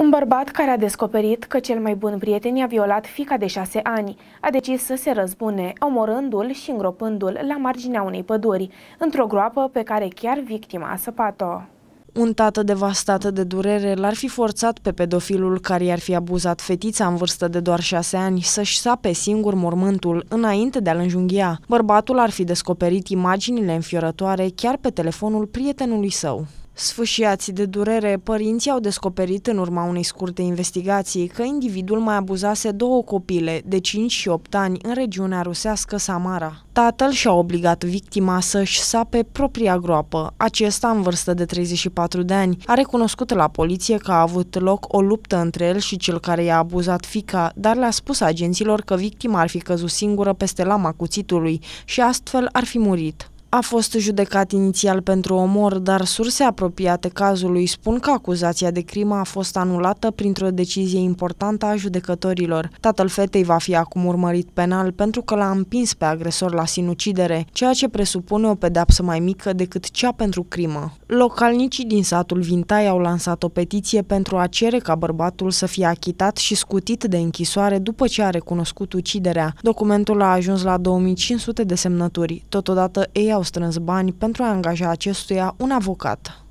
Un bărbat care a descoperit că cel mai bun prieten i-a violat fica de șase ani a decis să se răzbune, omorându-l și îngropându-l la marginea unei păduri, într-o groapă pe care chiar victima a săpat-o. Un tată devastat de durere l-ar fi forțat pe pedofilul care i-ar fi abuzat fetița în vârstă de doar șase ani să-și sape singur mormântul înainte de a-l înjunghia. Bărbatul ar fi descoperit imaginile înfiorătoare chiar pe telefonul prietenului său. Sfâșiați de durere, părinții au descoperit în urma unei scurte investigații că individul mai abuzase două copile de 5 și 8 ani în regiunea rusească Samara. Tatăl și-a obligat victima să-și sape propria groapă. Acesta, în vârstă de 34 de ani, a recunoscut la poliție că a avut loc o luptă între el și cel care i-a abuzat fica, dar le-a spus agenților că victima ar fi căzut singură peste lama cuțitului și astfel ar fi murit. A fost judecat inițial pentru omor, dar surse apropiate cazului spun că acuzația de crimă a fost anulată printr-o decizie importantă a judecătorilor. Tatăl fetei va fi acum urmărit penal pentru că l-a împins pe agresor la sinucidere, ceea ce presupune o pedapsă mai mică decât cea pentru crimă. Localnicii din satul Vintai au lansat o petiție pentru a cere ca bărbatul să fie achitat și scutit de închisoare după ce a recunoscut uciderea. Documentul a ajuns la 2500 de semnături. Totodată ei au au strâns bani pentru a angaja acestuia un avocat.